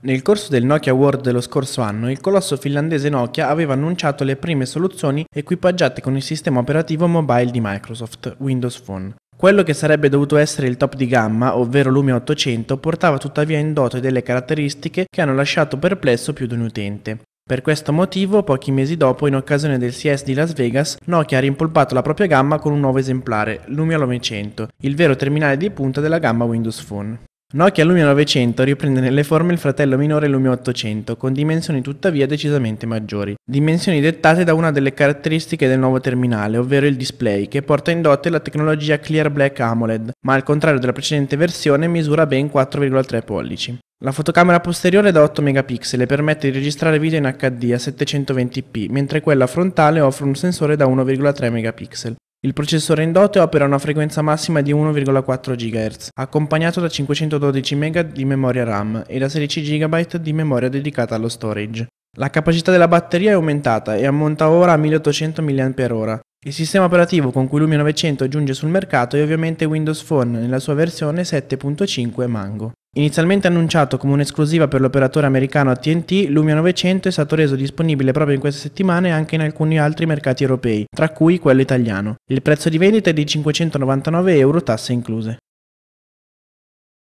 Nel corso del Nokia World dello scorso anno, il colosso finlandese Nokia aveva annunciato le prime soluzioni equipaggiate con il sistema operativo mobile di Microsoft, Windows Phone. Quello che sarebbe dovuto essere il top di gamma, ovvero Lumia 800, portava tuttavia in dote delle caratteristiche che hanno lasciato perplesso più di un utente. Per questo motivo, pochi mesi dopo, in occasione del CS di Las Vegas, Nokia ha rimpolpato la propria gamma con un nuovo esemplare, Lumia 900, il vero terminale di punta della gamma Windows Phone. Nokia Lumia 900 riprende nelle forme il fratello minore Lumia 800, con dimensioni tuttavia decisamente maggiori. Dimensioni dettate da una delle caratteristiche del nuovo terminale, ovvero il display, che porta in dote la tecnologia Clear Black AMOLED, ma al contrario della precedente versione misura ben 4,3 pollici. La fotocamera posteriore è da 8 megapixel permette di registrare video in HD a 720p, mentre quella frontale offre un sensore da 1,3 megapixel. Il processore in dote opera a una frequenza massima di 1,4 GHz, accompagnato da 512 MB di memoria RAM e da 16 GB di memoria dedicata allo storage. La capacità della batteria è aumentata e ammonta ora a 1800 mAh. Il sistema operativo con cui Lumia 900 giunge sul mercato è ovviamente Windows Phone nella sua versione 7.5 Mango. Inizialmente annunciato come un'esclusiva per l'operatore americano AT&T, Lumia 900 è stato reso disponibile proprio in queste settimane anche in alcuni altri mercati europei, tra cui quello italiano. Il prezzo di vendita è di 599 euro tasse incluse.